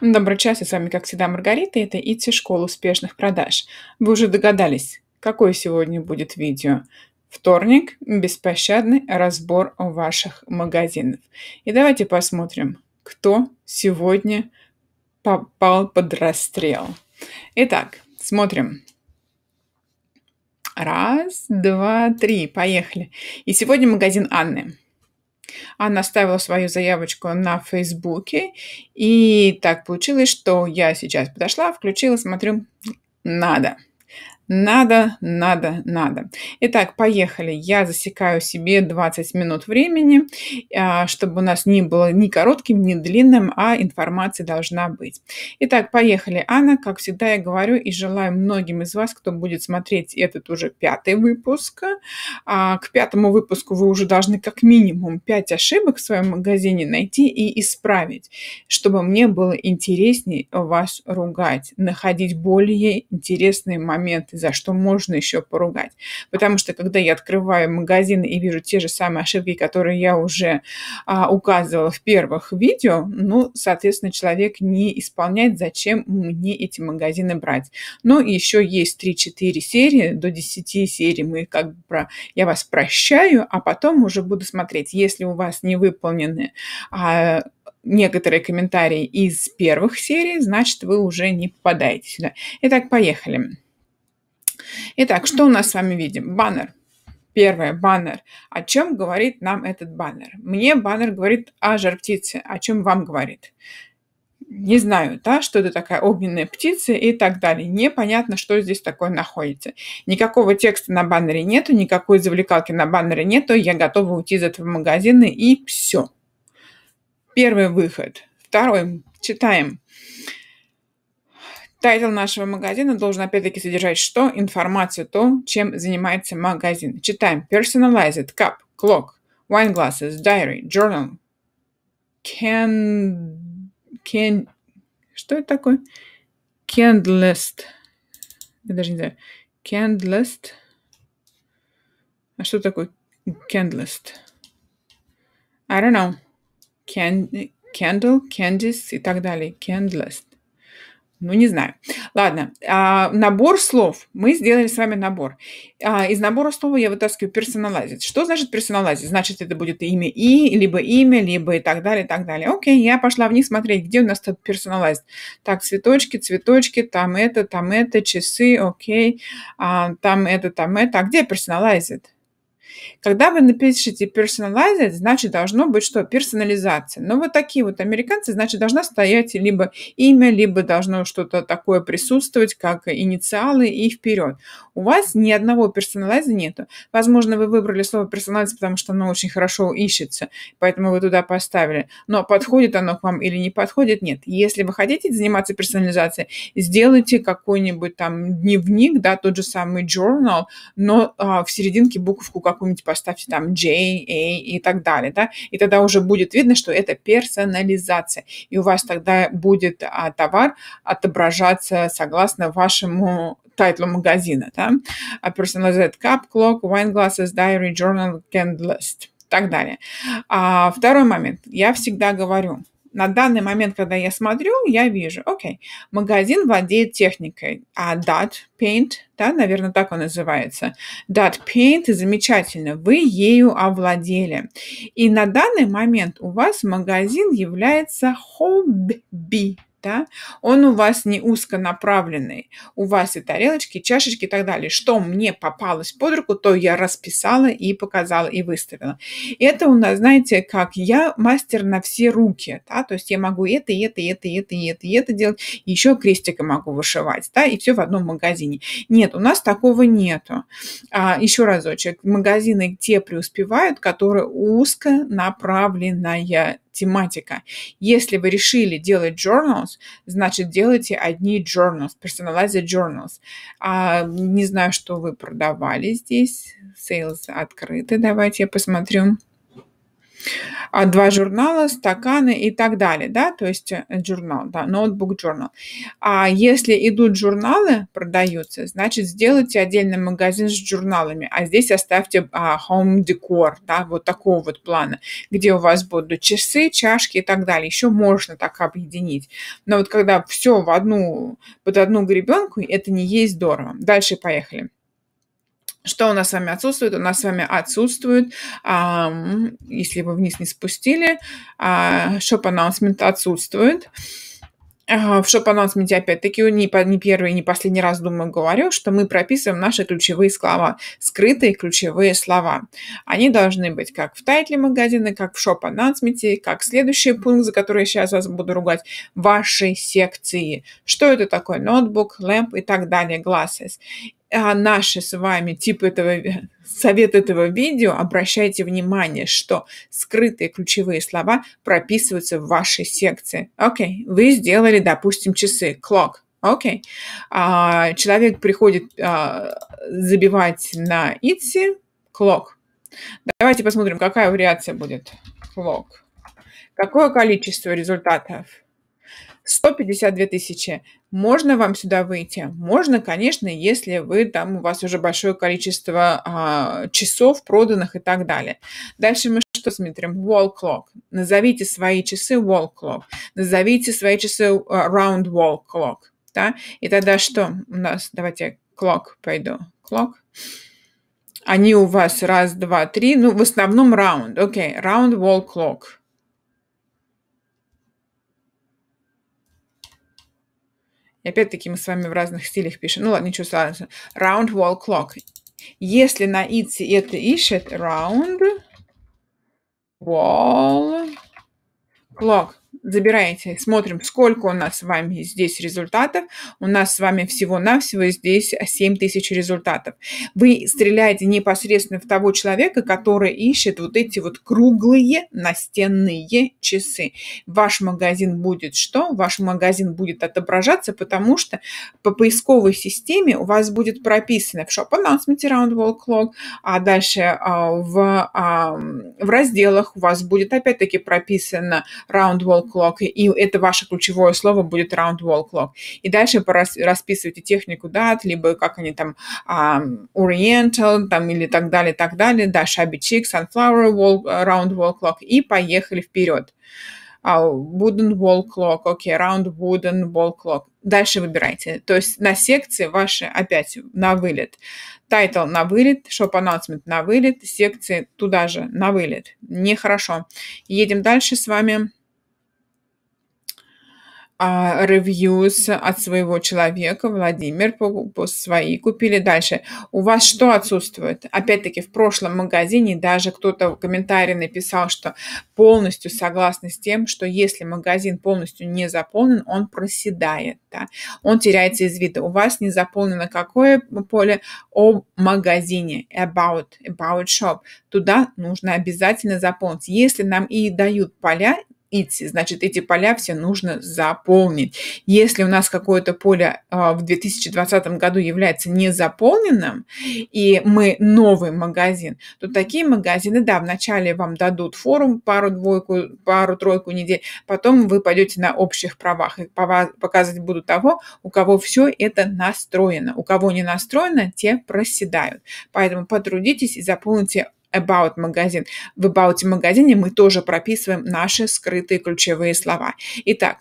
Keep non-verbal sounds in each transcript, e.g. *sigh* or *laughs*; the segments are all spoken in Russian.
Добрый час, и с вами, как всегда, Маргарита. Это ИТИ Школа успешных продаж. Вы уже догадались, какое сегодня будет видео. Вторник – беспощадный разбор ваших магазинов. И давайте посмотрим, кто сегодня попал под расстрел. Итак, смотрим. Раз, два, три. Поехали. И сегодня магазин Анны. Она оставила свою заявочку на Фейсбуке. И так получилось, что я сейчас подошла, включила, смотрю, надо. Надо, надо, надо. Итак, поехали. Я засекаю себе 20 минут времени, а, чтобы у нас не было ни коротким, ни длинным, а информация должна быть. Итак, поехали. Анна, как всегда я говорю и желаю многим из вас, кто будет смотреть этот уже пятый выпуск, а, к пятому выпуску вы уже должны как минимум 5 ошибок в своем магазине найти и исправить, чтобы мне было интереснее вас ругать, находить более интересные моменты и за что можно еще поругать. Потому что когда я открываю магазин и вижу те же самые ошибки, которые я уже а, указывала в первых видео, ну, соответственно, человек не исполняет, зачем мне эти магазины брать. Но еще есть 3-4 серии, до 10 серий мы как бы про, я вас прощаю, а потом уже буду смотреть, если у вас не выполнены а, некоторые комментарии из первых серий, значит, вы уже не попадаете сюда. Итак, поехали. Итак, что у нас с вами видим? Баннер. Первое, баннер. О чем говорит нам этот баннер? Мне баннер говорит о жар-птице. О чем вам говорит? не знаю, да, что это такая огненная птица и так далее. Непонятно, что здесь такое находится. Никакого текста на баннере нету, никакой завлекалки на баннере нету. Я готова уйти из этого магазина и все. Первый выход. Второй. Читаем. Тайтл нашего магазина должен опять-таки содержать что? Информацию, то, чем занимается магазин. Читаем. Personalized, cup, clock, wine glasses, diary, journal. Can... Can... Что это такое? Candlest. Я даже не знаю. Candlest. А что такое candlest? I don't know. Can... Candle, candies и так далее. Candlest. Ну, не знаю. Ладно, а, набор слов. Мы сделали с вами набор. А, из набора слова я вытаскиваю персонализит. Что значит персонализит? Значит, это будет имя и, либо имя, либо и так далее, и так далее. Окей, я пошла в них смотреть, где у нас тут персонализит. Так, цветочки, цветочки, там это, там это, часы, окей, а, там это, там это. А где персонализит? Когда вы напишите personalized, значит должно быть что? Персонализация. Но вот такие вот американцы, значит должна стоять либо имя, либо должно что-то такое присутствовать, как инициалы и вперед. У вас ни одного персонализа нету. Возможно, вы выбрали слово персонализация, потому что оно очень хорошо ищется, поэтому вы туда поставили. Но подходит оно к вам или не подходит, нет. Если вы хотите заниматься персонализацией, сделайте какой-нибудь там дневник, да, тот же самый journal, но а, в серединке буковку какую какую-нибудь поставьте там J, A и так далее, да, и тогда уже будет видно, что это персонализация, и у вас тогда будет а, товар отображаться согласно вашему тайтлу магазина, да, а personalized cup, clock, wine glasses, diary, journal, candlelist и так далее. А, второй момент. Я всегда говорю, на данный момент, когда я смотрю, я вижу, окей, магазин владеет техникой, а Dot Paint, да, наверное, так он называется, Dot Paint, замечательно, вы ею овладели. И на данный момент у вас магазин является хобби, да, он у вас не узконаправленный, у вас и тарелочки, и чашечки и так далее. Что мне попалось под руку, то я расписала и показала и выставила. Это у нас, знаете, как я мастер на все руки, да, то есть я могу это, и это, и это, и это, и это, и это делать, еще крестиком могу вышивать, да, и все в одном магазине. Нет, у нас такого нету. А, еще разочек, магазины, те преуспевают, которые узконаправленная тематика. Если вы решили делать journals, значит делайте одни journals, personalized journals. А, не знаю, что вы продавали здесь. Sales открыты. Давайте я посмотрю. А два журнала, стаканы и так далее, да, то есть э, журнал, да, ноутбук журнал. А если идут журналы, продаются, значит, сделайте отдельный магазин с журналами, а здесь оставьте а, home decor, да, вот такого вот плана, где у вас будут часы, чашки и так далее. Еще можно так объединить. Но вот когда все в одну, под одну гребенку, это не есть здорово. Дальше поехали. Что у нас с вами отсутствует? У нас с вами отсутствует, эм, если вы вниз не спустили, э, shop announcement отсутствует. Э, в shop announcement опять-таки не, не первый и не последний раз, думаю, говорю, что мы прописываем наши ключевые слова, скрытые ключевые слова. Они должны быть как в тайтле магазина, как в шоп announcement, как следующий пункт, за который я сейчас вас буду ругать, вашей секции. Что это такое? Ноутбук, лэмп и так далее, glasses а наши с вами тип этого, совет этого видео, обращайте внимание, что скрытые ключевые слова прописываются в вашей секции. Окей, okay. вы сделали, допустим, часы, clock, окей. Okay. А, человек приходит а, забивать на итси, clock. Давайте посмотрим, какая вариация будет clock. Какое количество результатов? 152 тысячи. Можно вам сюда выйти? Можно, конечно, если вы там у вас уже большое количество а, часов проданных и так далее. Дальше мы что смотрим? Wall clock. Назовите свои часы wall clock. Назовите свои часы а, round wall clock. Да? И тогда что у нас? Давайте clock пойду. Clock. Они у вас раз, два, три. Ну, в основном round. Окей, okay. round wall clock И опять-таки мы с вами в разных стилях пишем. Ну ладно, ничего страшного. Round wall clock. Если на итси это ищет, round wall clock забираете, смотрим, сколько у нас с вами здесь результатов. У нас с вами всего-навсего здесь 7 тысяч результатов. Вы стреляете непосредственно в того человека, который ищет вот эти вот круглые настенные часы. Ваш магазин будет что? Ваш магазин будет отображаться, потому что по поисковой системе у вас будет прописано в Shop Announcement Round Wall Clock, а дальше а, в, в разделах у вас будет опять-таки прописано Round Wall clock, и это ваше ключевое слово будет round wall clock. И дальше расписывайте технику дат, либо как они там um, Oriental, там или так далее, так далее, да, Shabby Chick, Sunflower wall, э, round wall clock, и поехали вперед. Uh, wooden wall clock, окей, okay, round wooden wall clock. Дальше выбирайте. То есть на секции ваши опять на вылет. Тайтл на вылет, shop announcement на вылет, секции туда же на вылет. Нехорошо. Едем дальше с вами. А, ревьюс от своего человека, Владимир, по, по свои купили дальше. У вас что отсутствует? Опять-таки, в прошлом магазине даже кто-то в комментарии написал, что полностью согласны с тем, что если магазин полностью не заполнен, он проседает, да? он теряется из вида. У вас не заполнено какое поле о магазине, about, about shop. Туда нужно обязательно заполнить. Если нам и дают поля, идти. Значит, эти поля все нужно заполнить. Если у нас какое-то поле а, в 2020 году является незаполненным, и мы новый магазин, то такие магазины, да, вначале вам дадут форум пару-двойку, пару-тройку недель, потом вы пойдете на общих правах и показывать будут того, у кого все это настроено. У кого не настроено, те проседают. Поэтому потрудитесь и заполните about магазин. В about магазине мы тоже прописываем наши скрытые ключевые слова. Итак,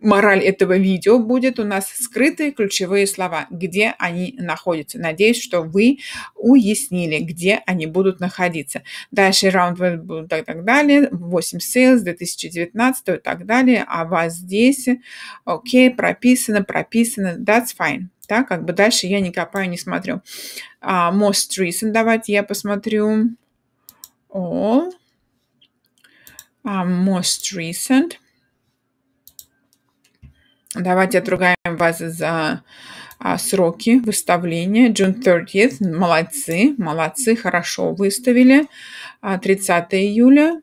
мораль этого видео будет у нас скрытые ключевые слова, где они находятся. Надеюсь, что вы уяснили, где они будут находиться. Дальше раунд и так, так далее, 8 sales 2019 и так далее, а вас здесь, окей, okay, прописано, прописано, that's fine да, как бы дальше я не копаю, не смотрю. Uh, most recent, давайте я посмотрю. All. Uh, а, most recent. Давайте отругаем вас за а, сроки выставления. June 30th. Молодцы, молодцы, хорошо выставили. 30 а, июля.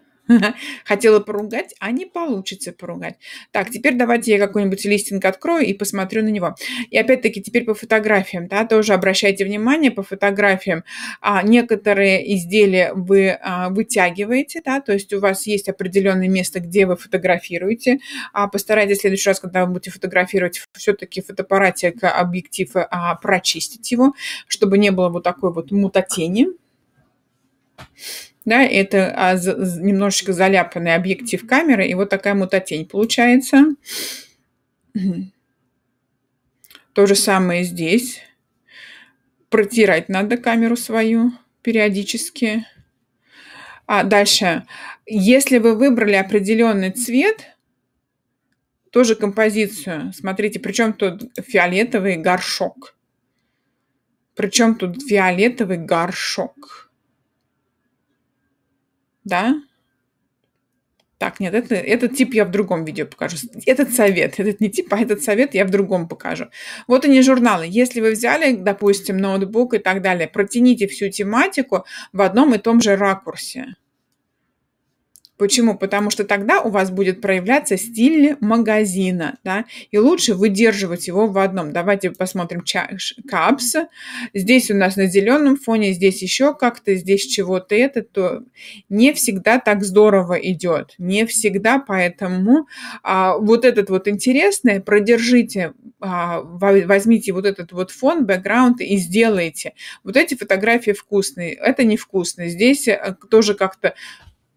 *laughs* хотела поругать, а не получится поругать. Так, теперь давайте я какой-нибудь листинг открою и посмотрю на него. И опять-таки теперь по фотографиям, да, тоже обращайте внимание по фотографиям. А, некоторые изделия вы а, вытягиваете, да, то есть у вас есть определенное место, где вы фотографируете. А постарайтесь в следующий раз, когда вы будете фотографировать, все-таки фотоаппаратик объектив а, прочистить его, чтобы не было вот такой вот мутатени. Thank да, это а, за, немножечко заляпанный объектив камеры, и вот такая мутатень получается. *clears throat* То же самое здесь. Протирать надо камеру свою периодически. А дальше, если вы выбрали определенный цвет, тоже композицию, смотрите, причем тут фиолетовый горшок. Причем тут фиолетовый горшок да? Так, нет, это, этот тип я в другом видео покажу. Этот совет, этот не тип, а этот совет я в другом покажу. Вот они журналы. Если вы взяли, допустим, ноутбук и так далее, протяните всю тематику в одном и том же ракурсе. Почему? Потому что тогда у вас будет проявляться стиль магазина, да, и лучше выдерживать его в одном. Давайте посмотрим чаш, капс. Здесь у нас на зеленом фоне, здесь еще как-то, здесь чего-то это, то не всегда так здорово идет, не всегда, поэтому а, вот этот вот интересное продержите, а, возьмите вот этот вот фон, бэкграунд и сделайте. Вот эти фотографии вкусные, это невкусно. Здесь э, тоже как-то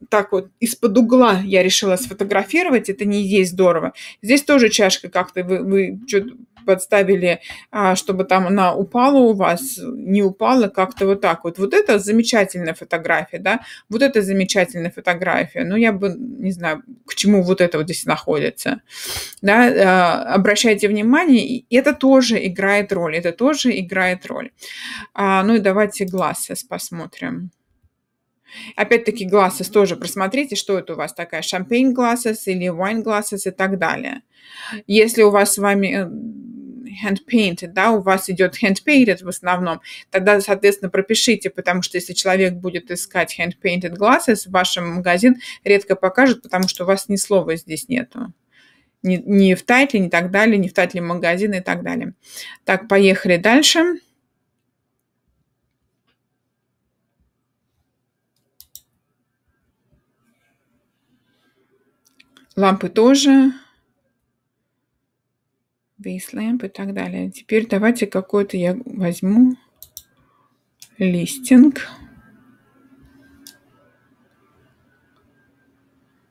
так вот из-под угла я решила сфотографировать, это не есть здорово. Здесь тоже чашка как-то вы, вы что-то подставили, а, чтобы там она упала у вас, не упала, как-то вот так вот. Вот это замечательная фотография, да, вот это замечательная фотография. Но ну, я бы, не знаю, к чему вот это вот здесь находится. Да, а, обращайте внимание, это тоже играет роль, это тоже играет роль. А, ну и давайте глаз сейчас посмотрим. Опять-таки glasses тоже просмотрите, что это у вас такая, шампейн glasses или wine glasses и так далее. Если у вас с вами э, hand painted, да, у вас идет hand painted в основном, тогда, соответственно, пропишите, потому что если человек будет искать hand painted glasses, в вашем магазин редко покажет, потому что у вас ни слова здесь нету. Ни, ни в тайтле, ни так далее, ни в тайтле магазина и так далее. Так, поехали дальше. лампы тоже, бейсламп и так далее. Теперь давайте какой-то я возьму листинг.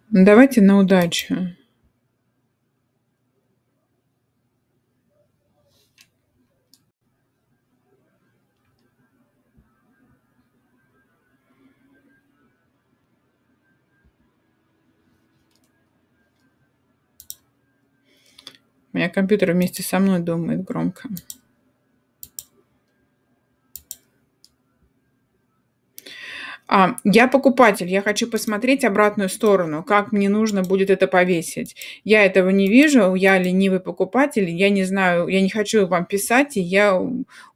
Ну, давайте на удачу. меня компьютер вместе со мной думает громко. А, я покупатель, я хочу посмотреть обратную сторону, как мне нужно будет это повесить. Я этого не вижу, я ленивый покупатель, я не знаю, я не хочу вам писать, и я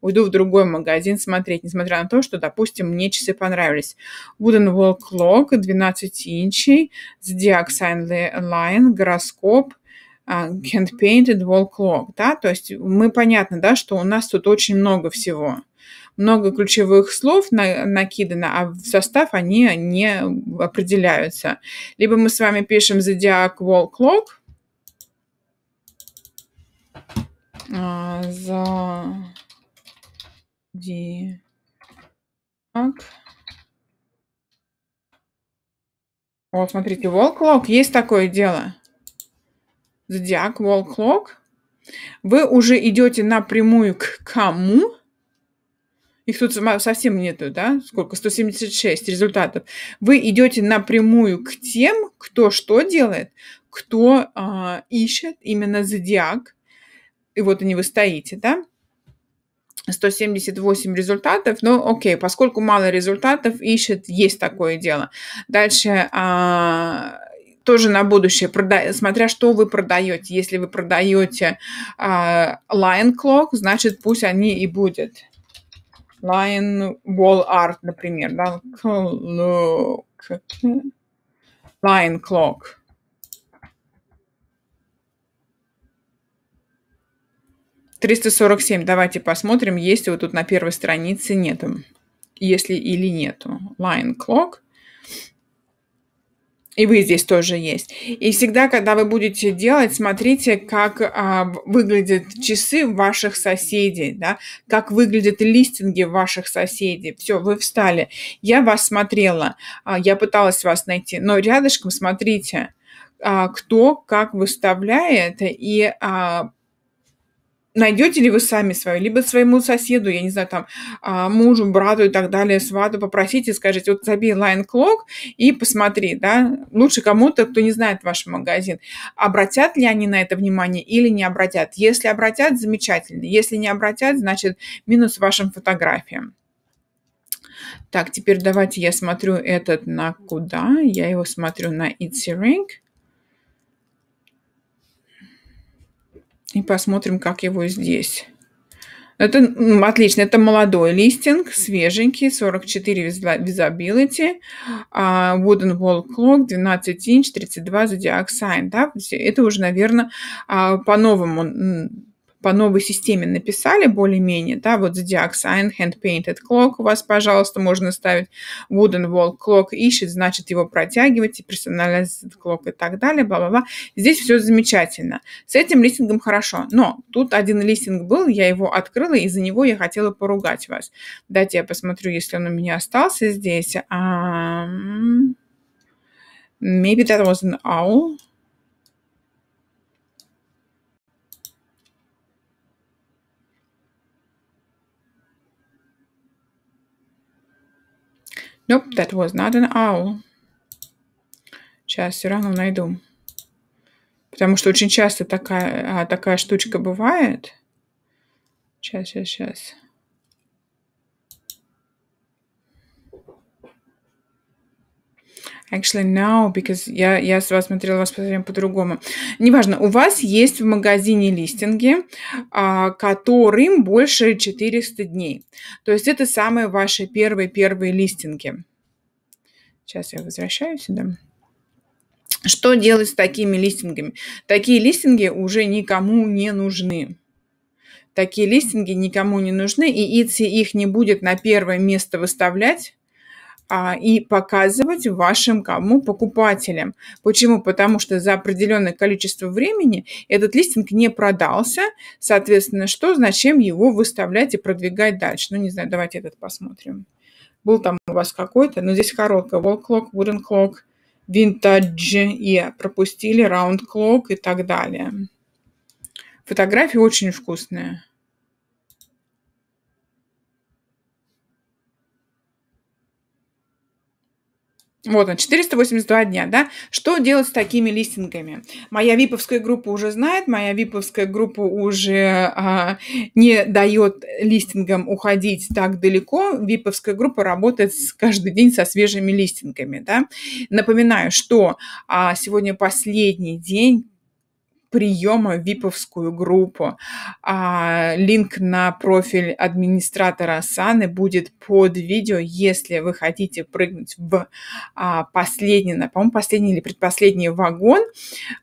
уйду в другой магазин смотреть, несмотря на то, что, допустим, мне часы понравились. Wooden Wall Clock 12 инчей с Dioxine Line, гороскоп – а, hand-painted wall clock, да, то есть мы понятно, да, что у нас тут очень много всего, много ключевых слов на, накидано, а в состав они не определяются. Либо мы с вами пишем зодиак wall clock, а, зодиак вот, смотрите, wall clock, есть такое дело – зодиак, волклок, вы уже идете напрямую к кому? Их тут совсем нету, да? Сколько? 176 результатов. Вы идете напрямую к тем, кто что делает, кто э, ищет именно зодиак. И вот они вы стоите, да? 178 результатов, но ну, окей, поскольку мало результатов, ищет, есть такое дело. Дальше э, тоже на будущее, прода... смотря что вы продаете. Если вы продаете э, Lion Clock, значит пусть они и будут. Lion Wall Art, например, да, Clock. Lion Clock. Триста сорок семь. Давайте посмотрим, есть его тут на первой странице, нету. Если или нету. Lion Clock – и вы здесь тоже есть. И всегда, когда вы будете делать, смотрите, как а, выглядят часы ваших соседей, да, как выглядят листинги ваших соседей. Все, вы встали. Я вас смотрела, а, я пыталась вас найти, но рядышком смотрите, а, кто как выставляет и а, найдете ли вы сами свою, либо своему соседу, я не знаю, там, а, мужу, брату и так далее, свату попросите, скажите, вот забей лайн-клок и посмотри, да, лучше кому-то, кто не знает ваш магазин, обратят ли они на это внимание или не обратят. Если обратят, замечательно, если не обратят, значит, минус вашим фотографиям. Так, теперь давайте я смотрю этот на куда. Я его смотрю на Itsy Ring. И посмотрим, как его здесь. Это отлично. Это молодой листинг, свеженький, 44 visibility, а, wooden wall clock, 12 инч, 32 зодиак sign. Да? Это уже, наверное, а, по-новому по новой системе написали более-менее, да, вот Zodiac Sign, Hand Painted Clock у вас, пожалуйста, можно ставить, Wooden Wall Clock ищет, значит, его протягивайте, персонализируйте Clock и так далее, бла-бла-бла. Здесь все замечательно. С этим листингом хорошо, но тут один листинг был, я его открыла, и за него я хотела поругать вас. Дайте я посмотрю, если он у меня остался здесь. Um, maybe that was an owl. Nope, that was not an owl. Сейчас все равно найду. Потому что очень часто такая, а, такая штучка бывает. Сейчас, сейчас, сейчас. Actually, now, because я, я с вас смотрела вас по-другому. Неважно, у вас есть в магазине листинги, а, которым больше 400 дней. То есть это самые ваши первые-первые листинги. Сейчас я возвращаюсь сюда. Что делать с такими листингами? Такие листинги уже никому не нужны. Такие листинги никому не нужны, и ИЦИ их не будет на первое место выставлять а, и показывать вашим кому покупателям. Почему? Потому что за определенное количество времени этот листинг не продался, соответственно, что, зачем его выставлять и продвигать дальше? Ну, не знаю, давайте этот посмотрим. Был там у вас какой-то, но ну, здесь короткое wall clock, wooden clock, vintage, и пропустили round clock и так далее. Фотографии очень вкусные. Вот он, 482 дня, да? Что делать с такими листингами? Моя виповская группа уже знает, моя виповская группа уже а, не дает листингам уходить так далеко. Виповская группа работает каждый день со свежими листингами, да? Напоминаю, что а, сегодня последний день приема в виповскую группу. А, линк на профиль администратора Асаны будет под видео, если вы хотите прыгнуть в а, последний, по-моему, последний или предпоследний вагон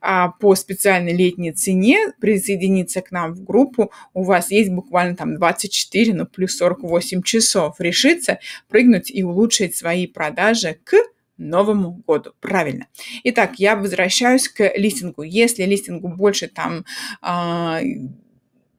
а, по специальной летней цене, присоединиться к нам в группу. У вас есть буквально там 24, ну плюс 48 часов решиться, прыгнуть и улучшить свои продажи к Новому году. Правильно. Итак, я возвращаюсь к листингу. Если листингу больше там а,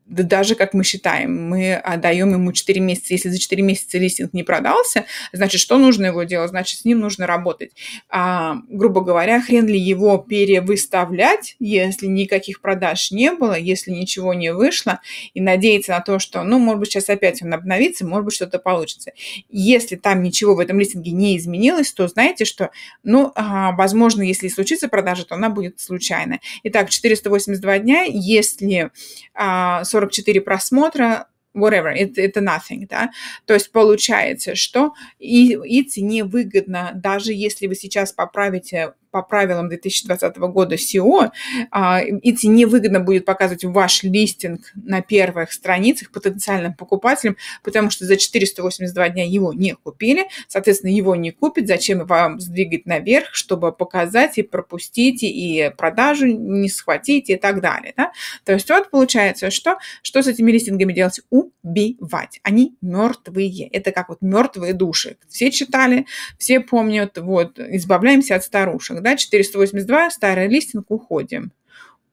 да даже как мы считаем, мы отдаем ему 4 месяца. Если за 4 месяца листинг не продался, значит, что нужно его делать? Значит, с ним нужно работать. А, грубо говоря, хрен ли его перевыставлять, если никаких продаж не было, если ничего не вышло, и надеяться на то, что, ну, может быть, сейчас опять он обновится, может быть, что-то получится. Если там ничего в этом листинге не изменилось, то знаете, что, ну, а, возможно, если случится продажа, то она будет случайная. Итак, 482 дня, если а, 44 просмотра, whatever, это, это nothing, да, то есть получается, что и, и цене выгодно, даже если вы сейчас поправите по правилам 2020 года SEO, эти а, невыгодно будет показывать ваш листинг на первых страницах потенциальным покупателям, потому что за 482 дня его не купили, соответственно, его не купят, зачем вам сдвигать наверх, чтобы показать и пропустить, и продажу не схватить, и так далее. Да? То есть вот получается, что, что с этими листингами делать? Убивать. Они мертвые. Это как вот мертвые души. Все читали, все помнят, вот, избавляемся от старушек да, 482, старая листинг, уходим.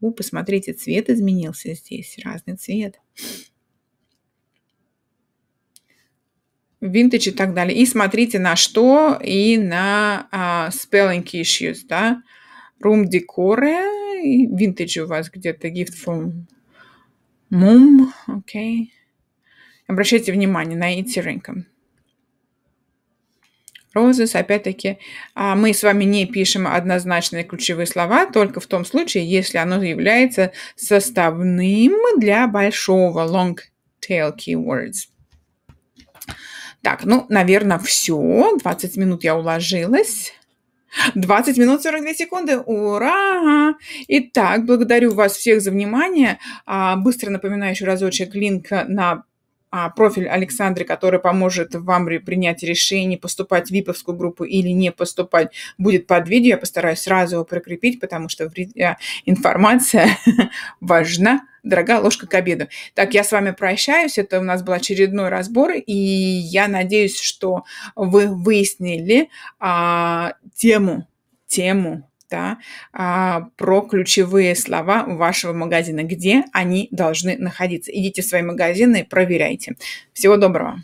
У, посмотрите, цвет изменился здесь, разный цвет. Vintage и так далее. И смотрите на что, и на а, spelling issues, да. Room decor, и у вас где-то, gift from mom, окей. Okay. Обращайте внимание на эти итеринком. Розис, опять-таки, а, мы с вами не пишем однозначные ключевые слова, только в том случае, если оно является составным для большого long tail keywords. Так, ну, наверное, все. 20 минут я уложилась. 20 минут 42 секунды. Ура! Итак, благодарю вас всех за внимание. А, быстро напоминаю еще разочек линк на а, профиль Александры, который поможет вам принять решение, поступать в ВИПовскую группу или не поступать, будет под видео. Я постараюсь сразу его прикрепить, потому что э, информация *laughs* важна. Дорогая ложка к обеду. Так, я с вами прощаюсь. Это у нас был очередной разбор, и я надеюсь, что вы выяснили а, тему, тему да, а, про ключевые слова вашего магазина, где они должны находиться. Идите в свои магазины и проверяйте. Всего доброго!